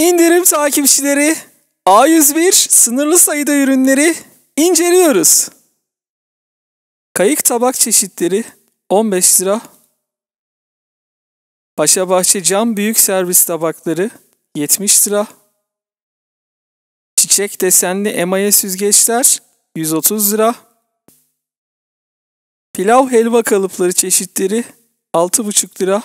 İndirim takipçileri, A101 sınırlı sayıda ürünleri inceliyoruz. Kayık tabak çeşitleri 15 lira. Paşabahçe cam büyük servis tabakları 70 lira. Çiçek desenli emaye süzgeçler 130 lira. Pilav helva kalıpları çeşitleri 6,5 lira.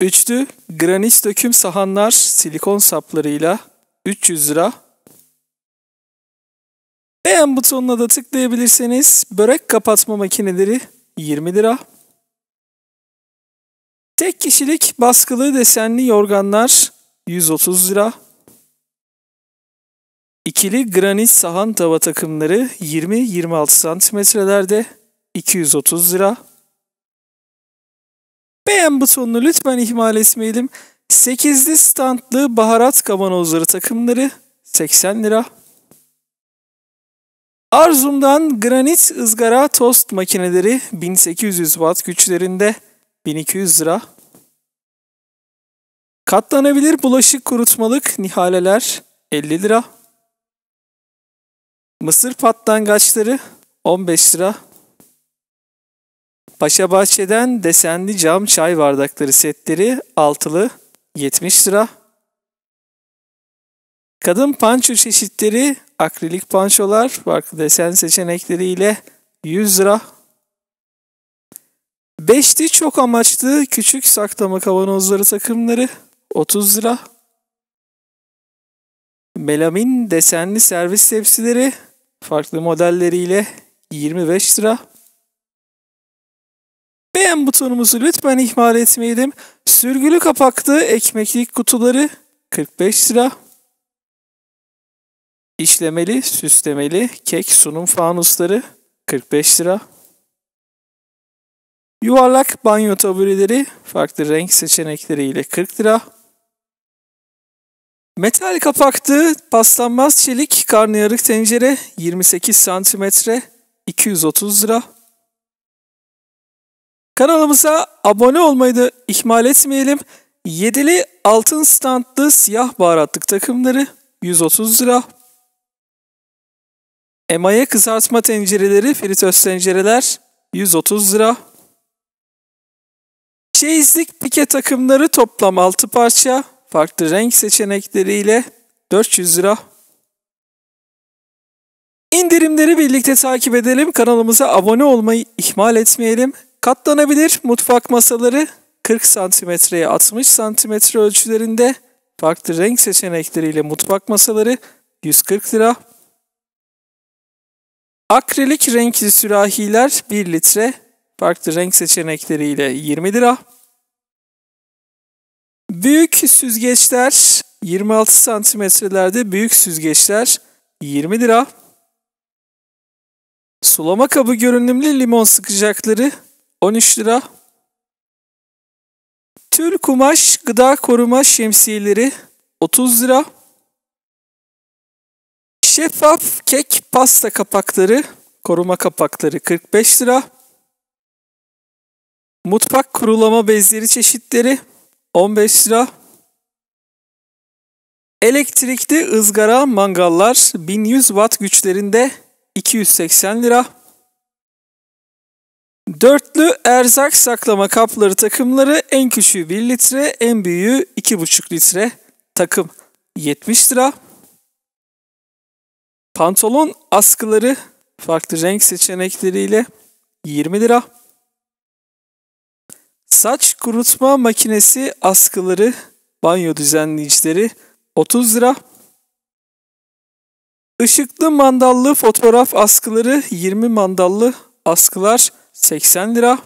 Üçlü granit döküm sahanlar silikon saplarıyla 300 lira. Beğen butonuna da tıklayabilirseniz börek kapatma makineleri 20 lira. Tek kişilik baskılı desenli yorganlar 130 lira. İkili granit sahan tava takımları 20-26 santimetrelerde 230 lira. Beğen butonunu lütfen ihmal etmeyelim. 8'li standlı baharat kavanozları takımları 80 lira. Arzum'dan granit ızgara tost makineleri 1800 watt güçlerinde 1200 lira. Katlanabilir bulaşık kurutmalık nihaleler 50 lira. Mısır patlangaçları 15 lira. Paşa Bahçe'den desenli cam çay bardakları setleri altılı 70 lira. Kadın panço çeşitleri akrilik pançolar farklı desen seçenekleriyle 100 lira. Beşli çok amaçlı küçük saklama kavanozları takımları 30 lira. Melamin desenli servis tepsileri farklı modelleriyle 25 lira. Beğen butonumuzu lütfen ihmal etmeyelim. Sürgülü kapaklı ekmeklik kutuları 45 lira. İşlemeli, süslemeli kek sunum fanusları 45 lira. Yuvarlak banyo tabureleri farklı renk seçenekleriyle 40 lira. Metal kapaklı paslanmaz çelik karnıyarık tencere 28 cm 230 lira. Kanalımıza abone olmayı da ihmal etmeyelim. Yedili altın standlı siyah baharatlık takımları 130 lira. Emaye kızartma tencereleri, fritöz tencereler 130 lira. Çeyizlik pike takımları toplam 6 parça, farklı renk seçenekleriyle 400 lira. İndirimleri birlikte takip edelim. Kanalımıza abone olmayı ihmal etmeyelim. Katlanabilir mutfak masaları 40 santimetreye 60 santimetre ölçülerinde farklı renk seçenekleriyle mutfak masaları 140 lira. Akrilik renkli sürahiler 1 litre farklı renk seçenekleriyle 20 lira. Büyük süzgeçler 26 santimetrelerde büyük süzgeçler 20 lira. Sulama kabı görünümlü limon sıkacakları 13 lira. Tül kumaş gıda koruma şemsiyeleri 30 lira. Şeffaf kek pasta kapakları, koruma kapakları 45 lira. Mutfak kurulama bezleri çeşitleri 15 lira. Elektrikli ızgara mangallar 1100 watt güçlerinde 280 lira. Dörtlü erzak saklama kapları takımları en küçüğü 1 litre, en büyüğü 2,5 litre takım 70 lira. Pantolon askıları farklı renk seçenekleriyle 20 lira. Saç kurutma makinesi askıları banyo düzenleyicileri 30 lira. Işıklı mandallı fotoğraf askıları 20 mandallı askılar 80 lira.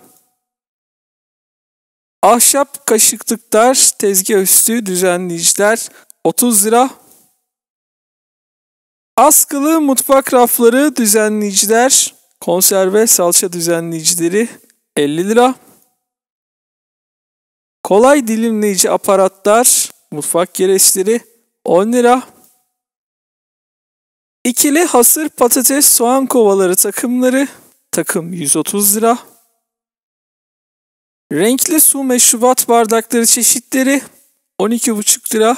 Ahşap kaşıklıklar, tezgah üstü düzenleyiciler 30 lira. Askılı mutfak rafları düzenleyiciler, konserve salça düzenleyicileri 50 lira. Kolay dilimleyici aparatlar, mutfak gereçleri 10 lira. İkili hasır patates soğan kovaları takımları takım 130 lira. Renkli su meşrubat bardakları çeşitleri 12,5 lira.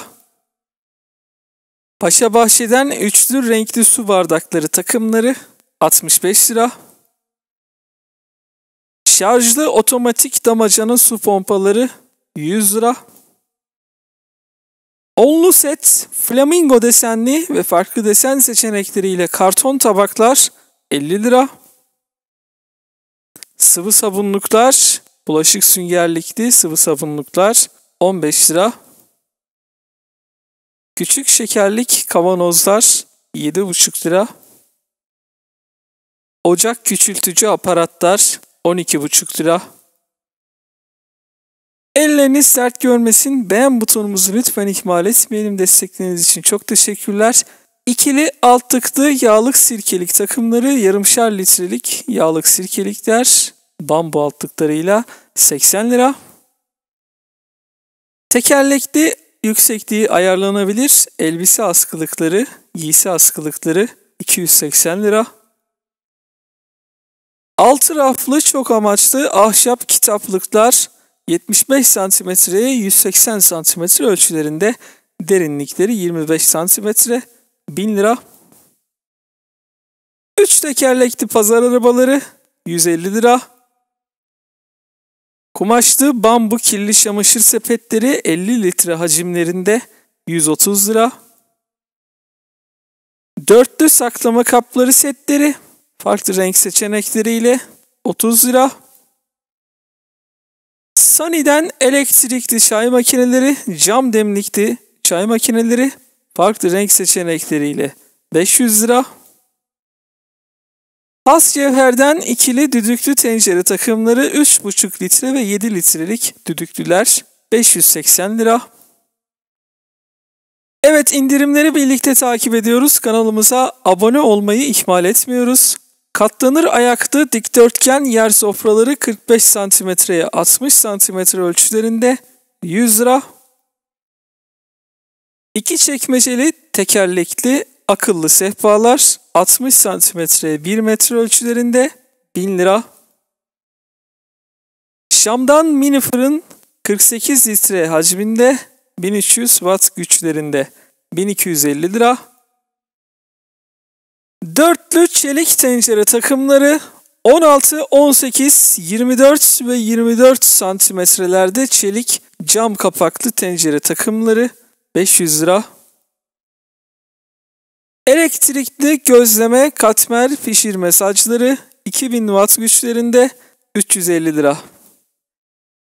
Paşa Bahçe'den üçlü renkli su bardakları takımları 65 lira. Şarjlı otomatik damacana su pompaları 100 lira. Onlu set flamingo desenli ve farklı desen seçenekleriyle karton tabaklar 50 lira sıvı sabunluklar, bulaşık süngerlikli sıvı sabunluklar 15 lira. Küçük şekerlik kavanozlar 7,5 lira. Ocak küçültücü aparatlar 12,5 lira. Elleriniz sert görmesin. Beğen butonumuzu lütfen ihmal etmeyelim. Destekleriniz için çok teşekkürler. İkili alt tıklı yağlık sirkelik takımları yarımşar litrelik yağlık sirkelikler bambu altlıklarıyla 80 lira. Tekerlekli yüksekliği ayarlanabilir elbise askılıkları, giysi askılıkları 280 lira. Altı raflı çok amaçlı ahşap kitaplıklar 75 santimetreye 180 santimetre ölçülerinde derinlikleri 25 santimetre 1000 lira. 3 tekerlekli pazar arabaları 150 lira. Kumaşlı bambu kirli çamaşır sepetleri 50 litre hacimlerinde 130 lira. Dörtlü saklama kapları setleri farklı renk seçenekleriyle 30 lira. Sunny'den elektrikli çay makineleri, cam demlikli çay makineleri farklı renk seçenekleriyle 500 lira. Has cevherden ikili düdüklü tencere takımları 3,5 litre ve 7 litrelik düdüklüler 580 lira. Evet indirimleri birlikte takip ediyoruz. Kanalımıza abone olmayı ihmal etmiyoruz. Katlanır ayaklı dikdörtgen yer sofraları 45 santimetreye 60 santimetre ölçülerinde 100 lira. İki çekmeceli tekerlekli akıllı sehpalar 60 santimetre 1 metre ölçülerinde 1000 lira. Şam'dan mini fırın 48 litre hacminde 1300 watt güçlerinde 1250 lira. Dörtlü çelik tencere takımları 16, 18, 24 ve 24 santimetrelerde çelik cam kapaklı tencere takımları 500 lira. Elektrikli gözleme katmer pişirme saçları 2000 watt güçlerinde 350 lira.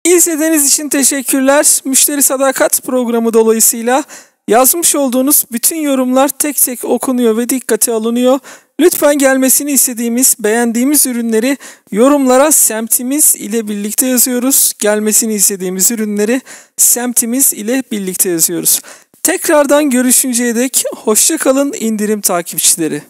İzlediğiniz için teşekkürler. Müşteri Sadakat programı dolayısıyla yazmış olduğunuz bütün yorumlar tek tek okunuyor ve dikkate alınıyor. Lütfen gelmesini istediğimiz, beğendiğimiz ürünleri yorumlara semtimiz ile birlikte yazıyoruz. Gelmesini istediğimiz ürünleri semtimiz ile birlikte yazıyoruz. Tekrardan görüşünceye dek hoşçakalın indirim takipçileri.